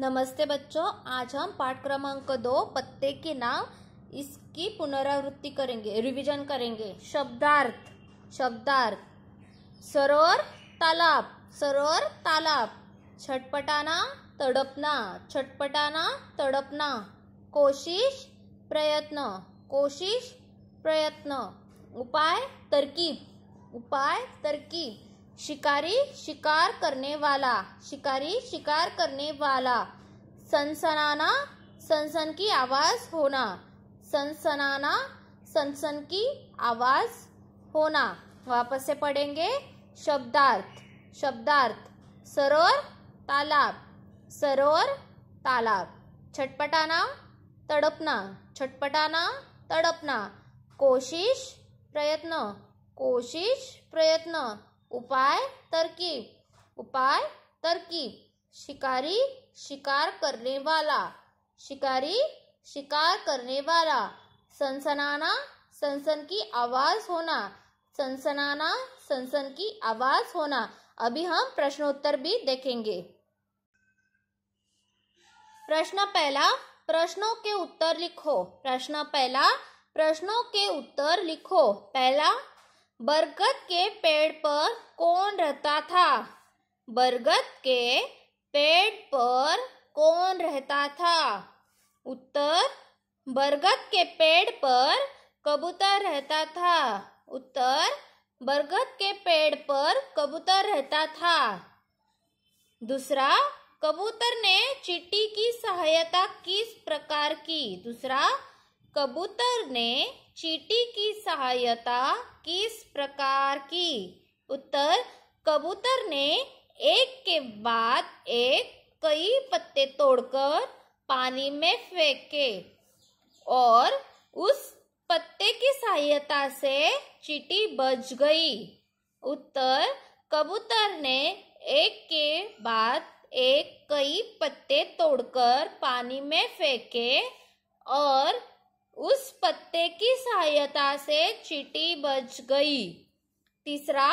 नमस्ते बच्चों आज हम पाठ क्रमांक दो पत्ते के नाम इसकी पुनरावृत्ति करेंगे रिवीजन करेंगे शब्दार्थ शब्दार्थ सरोवर तालाब सरोवर तालाब छटपटाना तड़पना छटपटाना तड़पना कोशिश प्रयत्न कोशिश प्रयत्न उपाय तरकीब उपाय तरकीब शिकारी शिकार करने वाला शिकारी शिकार करने वाला सनसनाना सनसन की आवाज होना सनसनाना सनसन की आवाज होना वापस से पढ़ेंगे शब्दार्थ शब्दार्थ सरोवर तालाब सरोवर तालाब छटपटाना तड़पना छटपटाना तड़पना कोशिश प्रयत्न कोशिश प्रयत्न उपाय तरकीब उपाय तरकीब शिकारी शिकार करने वाला शिकारी शिकार करने वाला सनसनाना सनसन की आवाज होना सनसनाना सनसन की आवाज होना अभी हम प्रश्नोत्तर भी देखेंगे प्रश्न पहला प्रश्नों के उत्तर लिखो प्रश्न पहला प्रश्नों के उत्तर लिखो पहला बरगद के पेड़ पर कौन रहता था बरगद के पेड़ पर कौन रहता था उत्तर बरगद के पेड़ पर कबूतर रहता था उत्तर बरगद के पेड़ पर कबूतर रहता था दूसरा कबूतर ने चिट्टी की सहायता किस प्रकार की दूसरा कबूतर ने चीटी की सहायता किस प्रकार की उत्तर कबूतर ने एक के बाद एक कई पत्ते तोड़कर पानी में फेंके और उस पत्ते की सहायता से चीटी बच गई उत्तर कबूतर ने एक के बाद एक कई पत्ते तोड़कर पानी में फेंके और उस पत्ते की सहायता से चीटी बच गई तीसरा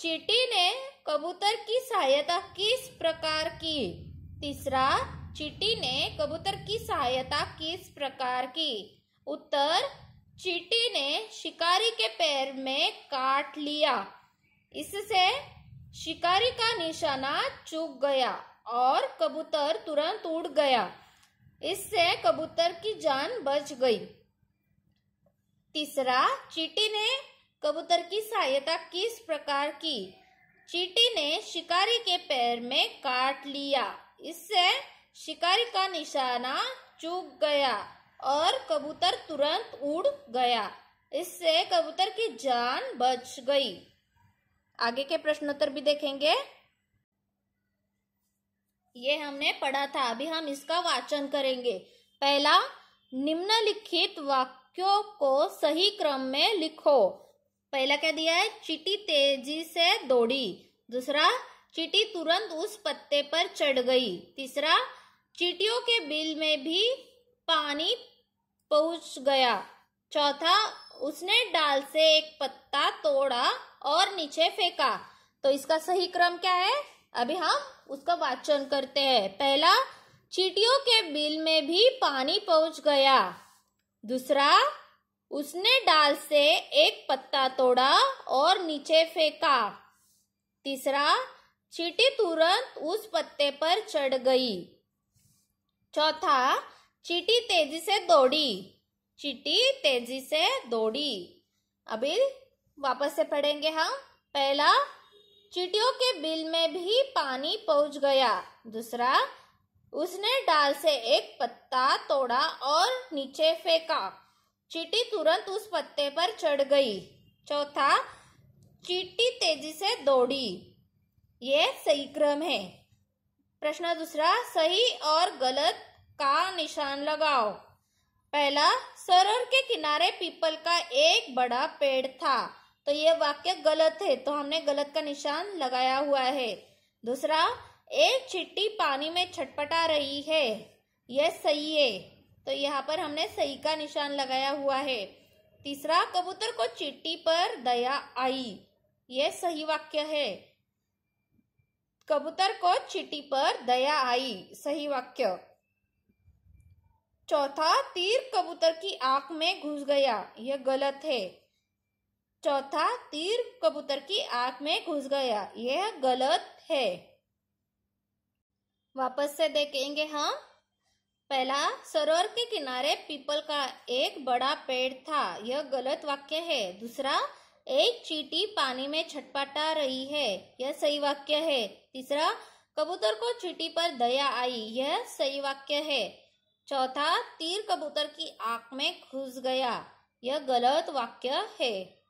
चीटी ने कबूतर की सहायता किस प्रकार की तीसरा चीटी ने कबूतर की सहायता किस प्रकार की उत्तर चीटी ने शिकारी के पैर में काट लिया इससे शिकारी का निशाना चूक गया और कबूतर तुरंत उड़ गया इससे कबूतर की जान बच गई तीसरा चीटी ने कबूतर की सहायता किस प्रकार की चीटी ने शिकारी के पैर में काट लिया इससे शिकारी का निशाना चूक गया और कबूतर तुरंत उड़ गया इससे कबूतर की जान बच गई आगे के प्रश्नोत्तर भी देखेंगे ये हमने पढ़ा था अभी हम इसका वाचन करेंगे पहला निम्नलिखित वाक्यों को सही क्रम में लिखो पहला क्या दिया है चिटी तेजी से दौड़ी दूसरा चिटी तुरंत उस पत्ते पर चढ़ गई तीसरा चिटियों के बिल में भी पानी पहुंच गया चौथा उसने डाल से एक पत्ता तोड़ा और नीचे फेंका तो इसका सही क्रम क्या है अभी हम उसका वाचन करते हैं पहला चीटियों के बिल में भी पानी पहुंच गया दूसरा उसने डाल से एक पत्ता तोड़ा और नीचे फेंका तीसरा चीटी तुरंत उस पत्ते पर चढ़ गई चौथा चीटी तेजी से दौड़ी चीटी तेजी से दौड़ी अभी वापस से पढ़ेंगे हम पहला चिटियों के बिल में भी पानी पहुंच गया दूसरा उसने डाल से एक पत्ता तोड़ा और नीचे फेंका चीटी तुरंत उस पत्ते पर चढ़ गई चौथा चीटी तेजी से दौड़ी यह सही क्रम है प्रश्न दूसरा सही और गलत का निशान लगाओ पहला सरोवर के किनारे पीपल का एक बड़ा पेड़ था तो ये वाक्य गलत है तो हमने गलत का निशान लगाया हुआ है दूसरा एक चिट्टी पानी में छटपटा रही है यह सही है तो यहाँ पर हमने सही का निशान लगाया हुआ है तीसरा कबूतर को चिट्टी पर दया आई यह सही वाक्य है कबूतर को चिट्टी पर दया आई सही वाक्य चौथा तीर कबूतर की आंख में घुस गया यह गलत है चौथा तीर कबूतर की आंख में घुस गया यह गलत है वापस से देखेंगे हम पहला सरोवर के किनारे पीपल का एक बड़ा पेड़ था यह गलत वाक्य है दूसरा एक चीटी पानी में छटपटा रही है यह सही वाक्य है तीसरा कबूतर को चीटी पर दया आई यह सही वाक्य है चौथा तीर कबूतर की आंख में घुस गया यह गलत वाक्य है